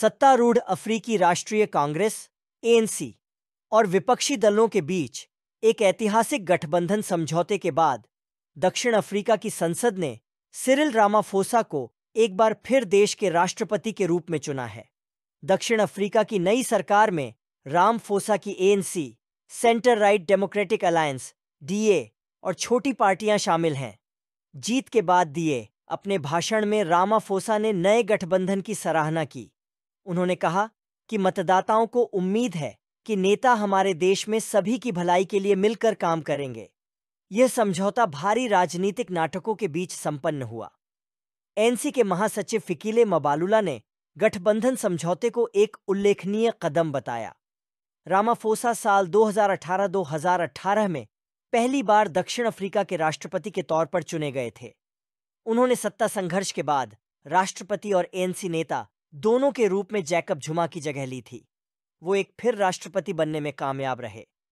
सत्तारूढ़ अफ्रीकी राष्ट्रीय कांग्रेस एएनसी और विपक्षी दलों के बीच एक ऐतिहासिक गठबंधन समझौते के बाद दक्षिण अफ्रीका की संसद ने सिरिल रामाफोसा को एक बार फिर देश के राष्ट्रपति के रूप में चुना है दक्षिण अफ्रीका की नई सरकार में रामफोसा की ANC centre right democratic alliance DA और छोटी पार्टियां शामिल हैं जीत के बाद दिए अपने भाषण में रामाफोसा ने नए गठबंधन की सराहना की उन्होंने कहा कि मतदाताओं को उम्मीद है कि नेता हमारे देश में सभी की भलाई के लिए मिलकर काम करेंगे यह समझौता भारी राजनीतिक नाटकों के बीच संपन्न हुआ एनसी के महासचिव फिकीले मबालुला ने गठबंधन समझौते को एक उल्लेखनीय कदम बताया रामाफोसा साल 2018-2018 में पहली बार दक्षिण अफ्रीका के राष्ट्रपति के तौर पर चुने गए थे उन्होंने सत्ता संघर्ष के बाद राष्ट्रपति और एनसी नेता दोनों के रूप में जैकब झुमा की जगह ली थी वो एक फिर राष्ट्रपति बनने में कामयाब रहे